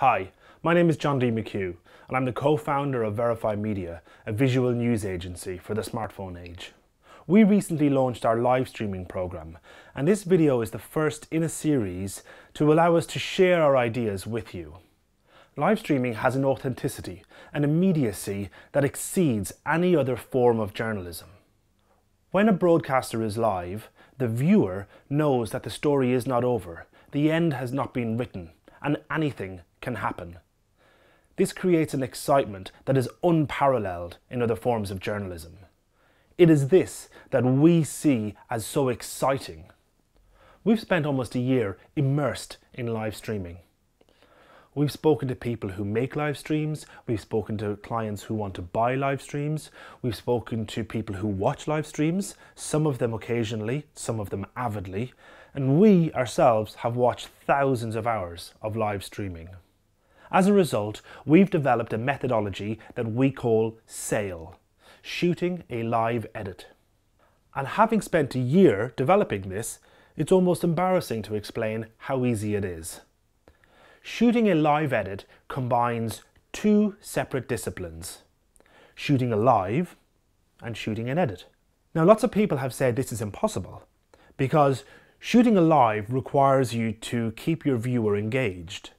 Hi, my name is John D. McHugh, and I'm the co-founder of Verify Media, a visual news agency for the smartphone age. We recently launched our live streaming program, and this video is the first in a series to allow us to share our ideas with you. Live streaming has an authenticity and immediacy that exceeds any other form of journalism. When a broadcaster is live, the viewer knows that the story is not over, the end has not been written, and anything can happen. This creates an excitement that is unparalleled in other forms of journalism. It is this that we see as so exciting. We've spent almost a year immersed in live streaming. We've spoken to people who make live streams, we've spoken to clients who want to buy live streams, we've spoken to people who watch live streams, some of them occasionally, some of them avidly, and we ourselves have watched thousands of hours of live streaming. As a result, we've developed a methodology that we call SAIL, shooting a live edit. And having spent a year developing this, it's almost embarrassing to explain how easy it is. Shooting a live edit combines two separate disciplines, shooting a live and shooting an edit. Now lots of people have said this is impossible because shooting a live requires you to keep your viewer engaged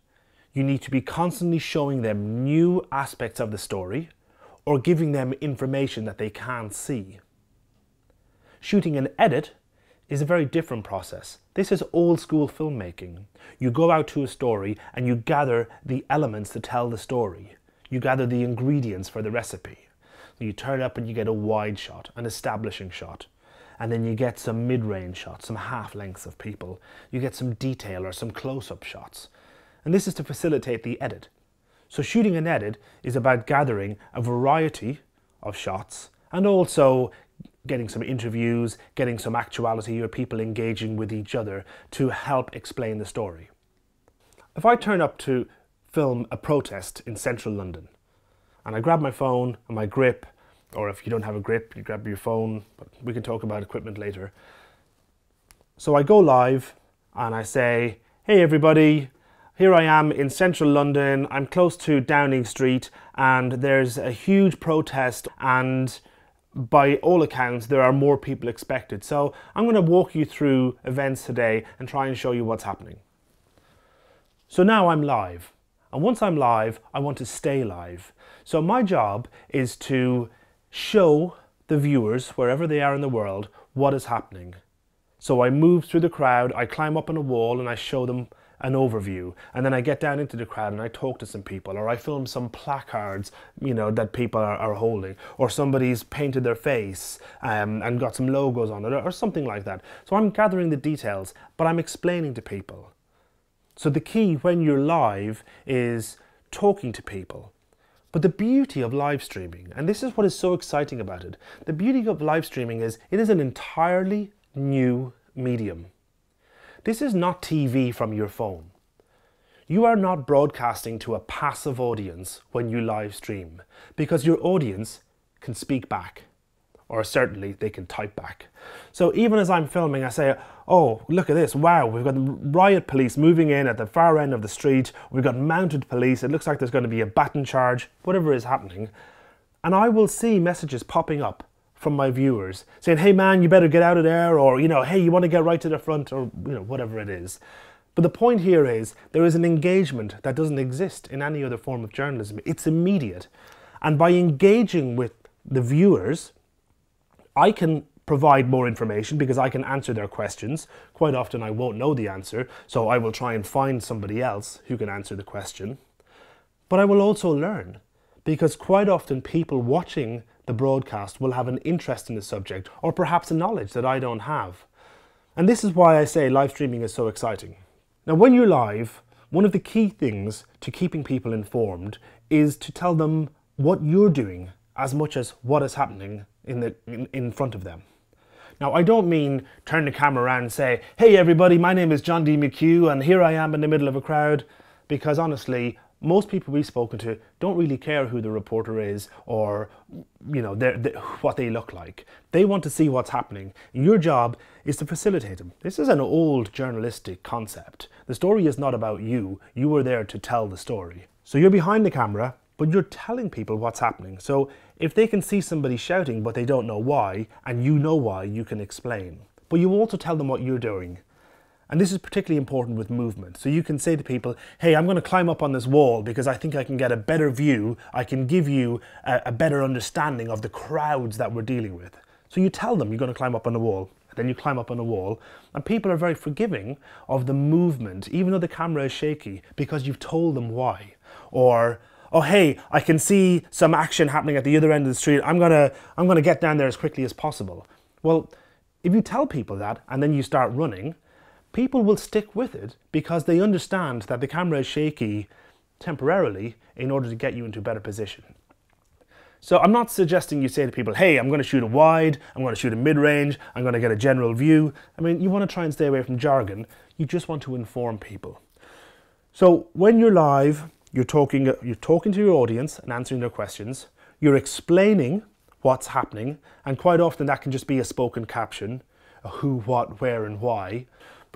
you need to be constantly showing them new aspects of the story or giving them information that they can't see. Shooting an edit is a very different process. This is old school filmmaking. You go out to a story and you gather the elements to tell the story. You gather the ingredients for the recipe. You turn up and you get a wide shot, an establishing shot, and then you get some mid-range shots, some half lengths of people. You get some detail or some close-up shots and this is to facilitate the edit. So shooting an edit is about gathering a variety of shots and also getting some interviews, getting some actuality or people engaging with each other to help explain the story. If I turn up to film a protest in central London and I grab my phone and my grip, or if you don't have a grip, you grab your phone, but we can talk about equipment later. So I go live and I say, hey everybody, here I am in central London, I'm close to Downing Street and there's a huge protest and by all accounts there are more people expected. So I'm going to walk you through events today and try and show you what's happening. So now I'm live and once I'm live I want to stay live. So my job is to show the viewers wherever they are in the world what is happening. So I move through the crowd, I climb up on a wall and I show them an overview and then I get down into the crowd and I talk to some people or I film some placards you know that people are, are holding or somebody's painted their face um, and got some logos on it or, or something like that so I'm gathering the details but I'm explaining to people so the key when you're live is talking to people but the beauty of live streaming and this is what is so exciting about it the beauty of live streaming is it is an entirely new medium this is not TV from your phone. You are not broadcasting to a passive audience when you live stream because your audience can speak back or certainly they can type back. So even as I'm filming, I say, oh, look at this, wow, we've got riot police moving in at the far end of the street, we've got mounted police, it looks like there's going to be a baton charge, whatever is happening. And I will see messages popping up from my viewers saying, hey man, you better get out of there, or, you know, hey, you want to get right to the front, or, you know, whatever it is. But the point here is there is an engagement that doesn't exist in any other form of journalism. It's immediate. And by engaging with the viewers, I can provide more information because I can answer their questions. Quite often I won't know the answer, so I will try and find somebody else who can answer the question. But I will also learn because quite often people watching the broadcast will have an interest in the subject or perhaps a knowledge that I don't have. And this is why I say live streaming is so exciting. Now, when you're live, one of the key things to keeping people informed is to tell them what you're doing as much as what is happening in, the, in, in front of them. Now, I don't mean turn the camera around and say, hey everybody, my name is John D. McHugh and here I am in the middle of a crowd, because honestly, most people we've spoken to don't really care who the reporter is or you know they're, they're, what they look like. They want to see what's happening. Your job is to facilitate them. This is an old journalistic concept. The story is not about you. You are there to tell the story. So you're behind the camera, but you're telling people what's happening. So if they can see somebody shouting but they don't know why, and you know why, you can explain. But you also tell them what you're doing. And this is particularly important with movement. So you can say to people, hey, I'm going to climb up on this wall because I think I can get a better view. I can give you a, a, better understanding of the crowds that we're dealing with. So you tell them you're going to climb up on the wall. Then you climb up on a wall. And people are very forgiving of the movement, even though the camera is shaky, because you've told them why. Or, oh, hey, I can see some action happening at the other end of the street. I'm going to, I'm going to get down there as quickly as possible. Well, if you tell people that and then you start running, people will stick with it because they understand that the camera is shaky temporarily in order to get you into a better position. So I'm not suggesting you say to people, hey, I'm going to shoot a wide, I'm going to shoot a mid-range, I'm going to get a general view. I mean, you want to try and stay away from jargon. You just want to inform people. So when you're live, you're talking, you're talking to your audience and answering their questions. You're explaining what's happening, and quite often that can just be a spoken caption, a who, what, where, and why.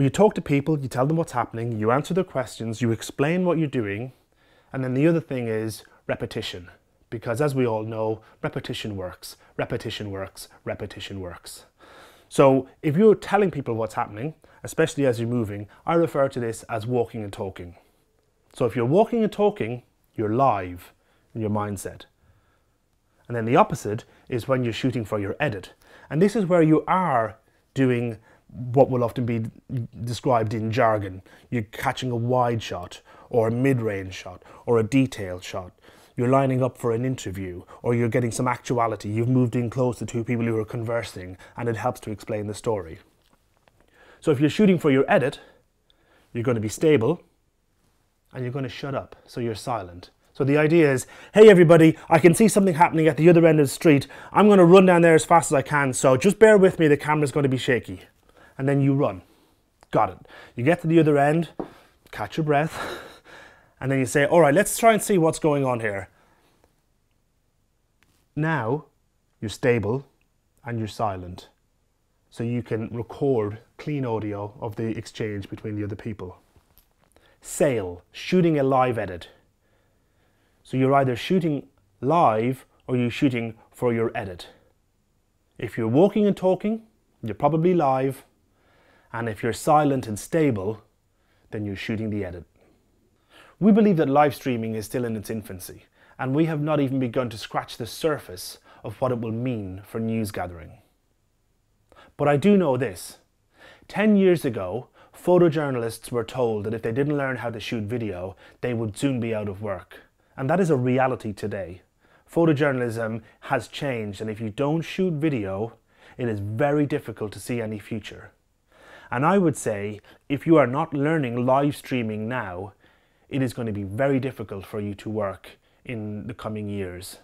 But you talk to people, you tell them what's happening, you answer their questions, you explain what you're doing. And then the other thing is repetition. Because as we all know, repetition works, repetition works, repetition works. So if you're telling people what's happening, especially as you're moving, I refer to this as walking and talking. So if you're walking and talking, you're live in your mindset. And then the opposite is when you're shooting for your edit. And this is where you are doing what will often be described in jargon. You're catching a wide shot, or a mid range shot, or a detailed shot. You're lining up for an interview, or you're getting some actuality. You've moved in close to two people who are conversing, and it helps to explain the story. So if you're shooting for your edit, you're going to be stable and you're going to shut up, so you're silent. So the idea is, hey everybody, I can see something happening at the other end of the street. I'm going to run down there as fast as I can, so just bear with me, the camera's going to be shaky and then you run. Got it. You get to the other end, catch your breath, and then you say, all right, let's try and see what's going on here. Now you're stable and you're silent. So you can record clean audio of the exchange between the other people. Sale, shooting a live edit. So you're either shooting live or you're shooting for your edit. If you're walking and talking, you're probably live. And if you're silent and stable, then you're shooting the edit. We believe that live streaming is still in its infancy, and we have not even begun to scratch the surface of what it will mean for news gathering. But I do know this. 10 years ago, photojournalists were told that if they didn't learn how to shoot video, they would soon be out of work. And that is a reality today. Photojournalism has changed, and if you don't shoot video, it is very difficult to see any future. And I would say if you are not learning live streaming now, it is going to be very difficult for you to work in the coming years.